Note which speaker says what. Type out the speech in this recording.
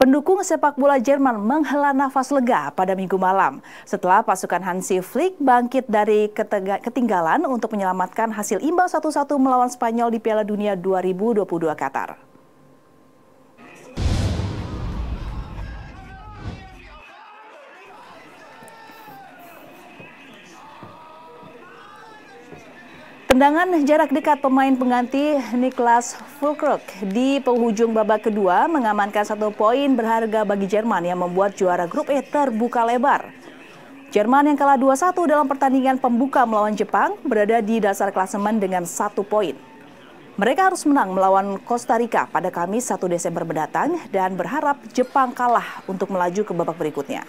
Speaker 1: Pendukung sepak bola Jerman menghela nafas lega pada minggu malam setelah pasukan Hansi Flick bangkit dari ketinggalan untuk menyelamatkan hasil imbang 1-1 melawan Spanyol di Piala Dunia 2022 Qatar. Tendangan jarak dekat pemain pengganti Niklas Fulkrug di penghujung babak kedua mengamankan satu poin berharga bagi Jerman yang membuat juara grup E terbuka lebar. Jerman yang kalah 2-1 dalam pertandingan pembuka melawan Jepang berada di dasar klasemen dengan satu poin. Mereka harus menang melawan Costa Rica pada Kamis 1 Desember mendatang dan berharap Jepang kalah untuk melaju ke babak berikutnya.